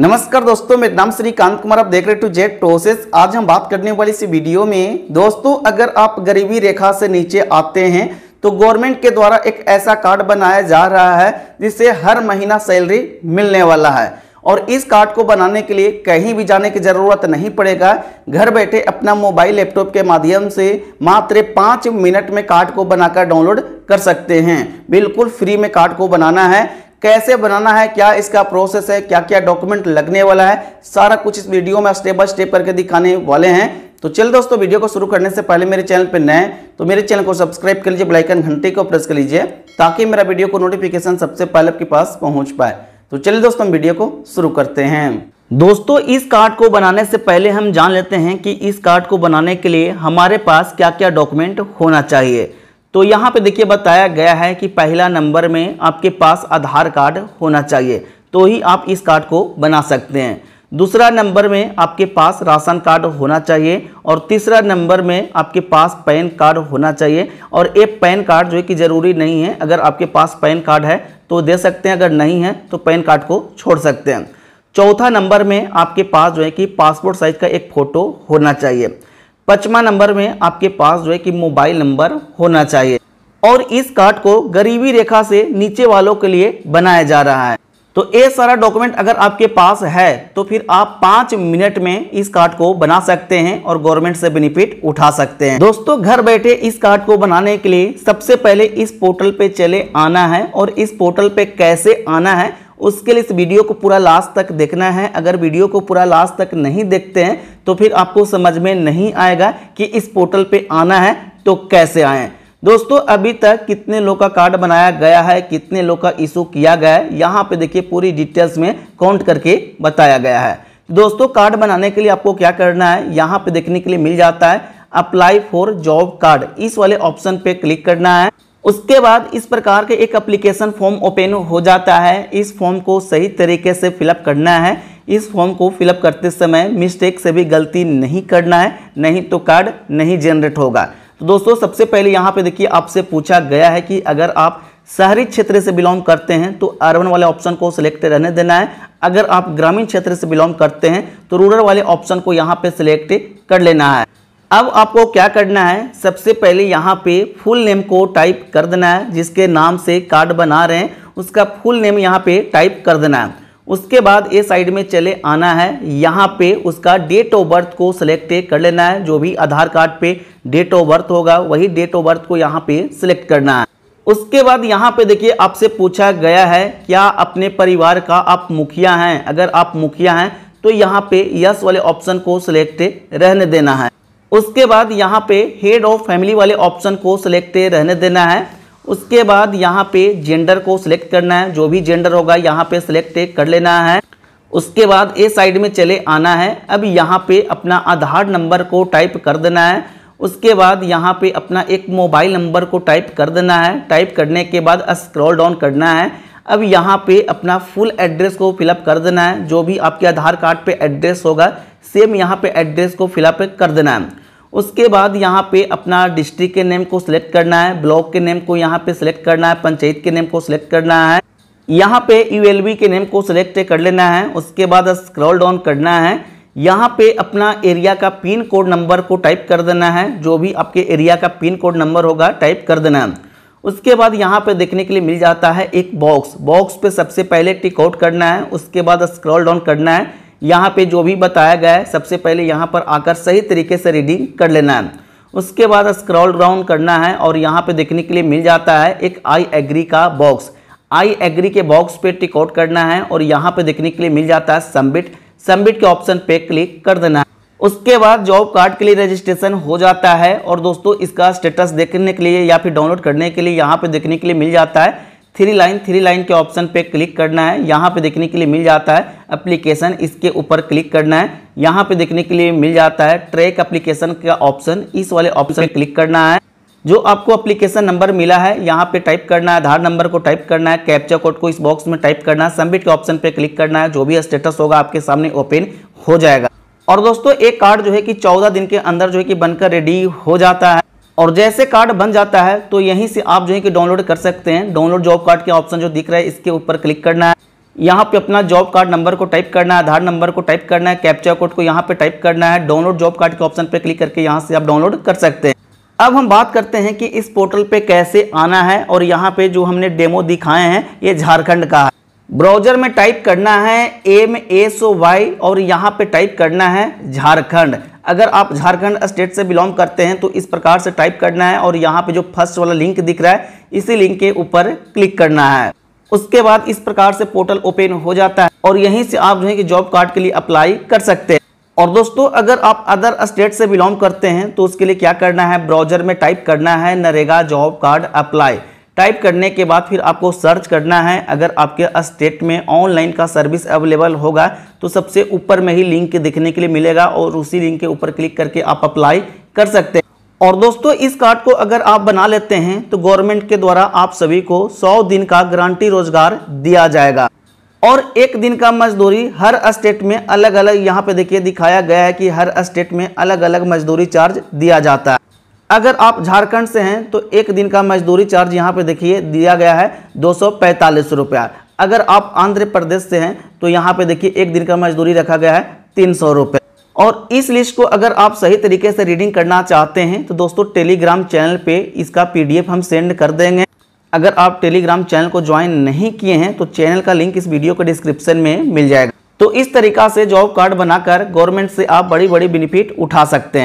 नमस्कार दोस्तों मेरा नाम श्रीकांत कुमार आप देख रहे टू जेट प्रोसेस आज हम बात करने वाली इस वीडियो में दोस्तों अगर आप गरीबी रेखा से नीचे आते हैं तो गवर्नमेंट के द्वारा एक ऐसा कार्ड बनाया जा रहा है जिससे हर महीना सैलरी मिलने वाला है और इस कार्ड को बनाने के लिए कहीं भी जाने की ज़रूरत नहीं पड़ेगा घर बैठे अपना मोबाइल लैपटॉप के माध्यम से मात्र पाँच मिनट में कार्ड को बनाकर डाउनलोड कर सकते हैं बिल्कुल फ्री में कार्ड को बनाना है कैसे बनाना है क्या इसका प्रोसेस है क्या क्या डॉक्यूमेंट लगने वाला है सारा कुछ इस वीडियो में स्टेप बाय स्टेप करके दिखाने वाले हैं तो चल दोस्तों वीडियो को शुरू करने से पहले मेरे चैनल पर नए तो मेरे चैनल को सब्सक्राइब कर लीजिए ब्लाइकन घंटे को प्रेस कर लीजिए ताकि मेरा वीडियो को नोटिफिकेशन सबसे पहले आपके पास पहुंच पाए तो चलिए दोस्तों हम वीडियो को शुरू करते हैं दोस्तों इस कार्ड को बनाने से पहले हम जान लेते हैं कि इस कार्ड को बनाने के लिए हमारे पास क्या क्या डॉक्यूमेंट होना चाहिए तो यहाँ पे देखिए बताया गया है कि पहला नंबर में आपके पास आधार कार्ड होना चाहिए तो ही आप इस कार्ड को बना सकते हैं दूसरा नंबर में आपके पास राशन कार्ड होना चाहिए और तीसरा नंबर में आपके पास पैन कार्ड होना चाहिए और ये पैन कार्ड जो है कि ज़रूरी नहीं है अगर आपके पास पैन कार्ड है तो दे सकते हैं अगर नहीं है तो पैन कार्ड को छोड़ सकते हैं चौथा नंबर में आपके पास जो है कि पासपोर्ट साइज़ का एक फ़ोटो होना चाहिए पचमा नंबर में आपके पास जो है कि मोबाइल नंबर होना चाहिए और इस कार्ड को गरीबी रेखा से नीचे वालों के लिए बनाया जा रहा है तो ये सारा डॉक्यूमेंट अगर आपके पास है तो फिर आप पाँच मिनट में इस कार्ड को बना सकते हैं और गवर्नमेंट से बेनिफिट उठा सकते हैं दोस्तों घर बैठे इस कार्ड को बनाने के लिए सबसे पहले इस पोर्टल पे चले आना है और इस पोर्टल पे कैसे आना है उसके लिए इस वीडियो को पूरा लास्ट तक देखना है अगर वीडियो को पूरा लास्ट तक नहीं देखते हैं तो फिर आपको समझ में नहीं आएगा कि इस पोर्टल पे आना है तो कैसे आए दोस्तों अभी तक कितने लोग का कार्ड बनाया गया है कितने लोग का इशू किया गया है यहाँ पे देखिए पूरी डिटेल्स में काउंट करके बताया गया है दोस्तों कार्ड बनाने के लिए आपको क्या करना है यहाँ पे देखने के लिए मिल जाता है अप्लाई फॉर जॉब कार्ड इस वाले ऑप्शन पे क्लिक करना है उसके बाद इस प्रकार के एक अप्लीकेशन फॉर्म ओपन हो जाता है इस फॉर्म को सही तरीके से फिलअप करना है इस फॉर्म को फिलअप करते समय मिस्टेक से भी गलती नहीं करना है नहीं तो कार्ड नहीं जनरेट होगा तो दोस्तों सबसे पहले यहाँ पे देखिए आपसे पूछा गया है कि अगर आप शहरी क्षेत्र से बिलोंग करते हैं तो अर्बन वाले ऑप्शन को सिलेक्ट रहने देना है अगर आप ग्रामीण क्षेत्र से बिलोंग करते हैं तो रूरल वाले ऑप्शन को यहाँ पे सिलेक्ट कर लेना है अब आपको क्या करना है सबसे पहले यहाँ पे फुल नेम को टाइप कर देना है जिसके नाम से कार्ड बना रहे हैं उसका फुल नेम यहाँ पे टाइप कर देना है उसके बाद ए साइड में चले आना है यहाँ पे उसका डेट ऑफ बर्थ को सिलेक्ट कर लेना है जो भी आधार कार्ड पे डेट ऑफ बर्थ होगा वही डेट ऑफ बर्थ को यहाँ पे सिलेक्ट करना है उसके बाद यहाँ पे देखिए आपसे पूछा गया है क्या अपने परिवार का आप मुखिया हैं अगर आप मुखिया हैं तो यहाँ पे यस वाले ऑप्शन को सिलेक्ट रहने देना है उसके बाद यहाँ पे हेड ऑफ फैमिली वाले ऑप्शन को सिलेक्ट रहने देना है उसके बाद यहाँ पे जेंडर को सिलेक्ट करना है जो भी जेंडर होगा यहाँ पे सिलेक्ट कर लेना है उसके बाद ए साइड में चले आना है अब यहाँ पे अपना आधार नंबर को टाइप कर देना है उसके बाद यहाँ पे अपना एक मोबाइल नंबर को टाइप कर देना है टाइप करने के बाद स्क्रॉल डाउन करना है अब यहाँ पे अपना फुल एड्रेस को फिलअप कर देना है जो भी आपके आधार कार्ड पे एड्रेस होगा सेम यहाँ पे एड्रेस को फिलअप कर देना है उसके बाद यहाँ पे अपना डिस्ट्रिक्ट के नेम को सिलेक्ट करना है ब्लॉक के नेम को यहाँ पे सिलेक्ट करना है पंचायत के नेम को सिलेक्ट करना है यहाँ पे यू के नेम को सिलेक्ट कर लेना है उसके बाद स्क्रॉल डाउन करना है यहाँ पे अपना एरिया का पिन कोड नंबर को टाइप कर देना है जो भी आपके एरिया का पिन कोड नंबर होगा टाइप कर देना है उसके बाद यहाँ पे देखने के लिए मिल जाता है एक बॉक्स बॉक्स पे सबसे पहले टिकआउट करना है उसके बाद स्क्रॉल डाउन करना है यहाँ पे जो भी बताया गया है सबसे पहले यहाँ पर आकर सही तरीके से रीडिंग कर लेना है उसके बाद स्क्रॉल डाउन करना है और यहाँ पे देखने के लिए मिल जाता है एक आई एग्री का बॉक्स आई एग्री के बॉक्स पे टिकआउट करना है और यहाँ पे देखने के लिए मिल जाता है सबमिट सबमिट के ऑप्शन पे क्लिक कर देना है उसके बाद जॉब कार्ड के लिए रजिस्ट्रेशन हो जाता है और दोस्तों इसका स्टेटस देखने के लिए या फिर डाउनलोड करने के लिए यहाँ पे देखने के लिए मिल जाता है थ्री लाइन थ्री लाइन के ऑप्शन पे क्लिक करना है यहाँ पे देखने के लिए मिल जाता है एप्लीकेशन इसके ऊपर क्लिक करना है यहाँ पे देखने के लिए मिल जाता है ट्रैक एप्लीकेशन का ऑप्शन इस वाले ऑप्शन पे क्लिक करना है जो आपको एप्लीकेशन नंबर मिला है यहाँ पे टाइप करना है आधार नंबर को टाइप करना है कैप्चर कोड को इस बॉक्स में टाइप करना है सबमिट के ऑप्शन पे क्लिक करना है जो भी स्टेटस होगा आपके सामने ओपन हो जाएगा और दोस्तों एक कार्ड जो है कि चौदह दिन के अंदर जो है कि बनकर रेडी हो जाता है और जैसे कार्ड बन जाता है तो यहीं से आप जो है कि डाउनलोड कर सकते हैं डाउनलोड जॉब कार्ड के ऑप्शन जो दिख रहा है इसके ऊपर क्लिक करना है यहाँ पे अपना जॉब कार्ड नंबर को टाइप करना है आधार नंबर को टाइप करना है कैप्चा कोड को यहाँ पे टाइप करना है डाउनलोड जॉब कार्ड के ऑप्शन पे क्लिक करके यहाँ से आप डाउनलोड कर सकते हैं अब हम बात करते हैं कि इस पोर्टल पे कैसे आना है और यहाँ पे जो हमने डेमो दिखाए हैं ये झारखंड का है ब्राउजर में टाइप करना है एम एस ओ वाई और यहाँ पे टाइप करना है झारखंड अगर आप झारखंड स्टेट से बिलोंग करते हैं तो इस प्रकार से टाइप करना है और यहाँ पे जो फर्स्ट वाला लिंक दिख रहा है इसी लिंक के ऊपर क्लिक करना है उसके बाद इस प्रकार से पोर्टल ओपन हो जाता है और यहीं से आप जो है कि जॉब कार्ड के लिए अप्लाई कर सकते हैं और दोस्तों अगर आप अदर स्टेट से बिलोंग करते हैं तो उसके लिए क्या करना है ब्राउजर में टाइप करना है NREGA job card apply type करने के बाद फिर आपको सर्च करना है अगर आपके स्टेट में ऑनलाइन का सर्विस अवेलेबल होगा तो सबसे ऊपर में ही लिंक देखने के लिए मिलेगा और उसी लिंक के ऊपर क्लिक करके आप अप्लाई कर सकते हैं और दोस्तों इस कार्ड को अगर आप बना लेते हैं तो गवर्नमेंट के द्वारा आप सभी को 100 दिन का गारंटी रोजगार दिया जाएगा और एक दिन का मजदूरी हर स्टेट में अलग अलग यहाँ पे देखिए दिखाया गया है कि हर स्टेट में अलग अलग मजदूरी चार्ज दिया जाता है अगर आप झारखंड से हैं तो एक दिन का मजदूरी चार्ज यहाँ पे देखिए दिया गया है दो सौ अगर आप आंध्र प्रदेश से हैं तो यहाँ पे देखिए एक दिन का मजदूरी रखा गया है तीन सौ रुपये और इस लिस्ट को अगर आप सही तरीके से रीडिंग करना चाहते हैं तो दोस्तों टेलीग्राम चैनल पे इसका पीडीएफ हम सेंड कर देंगे अगर आप टेलीग्राम चैनल को ज्वाइन नहीं किए हैं तो चैनल का लिंक इस वीडियो के डिस्क्रिप्शन में मिल जाएगा तो इस तरीका से जॉब कार्ड बनाकर गवर्नमेंट से आप बड़ी बड़ी बेनिफिट उठा सकते हैं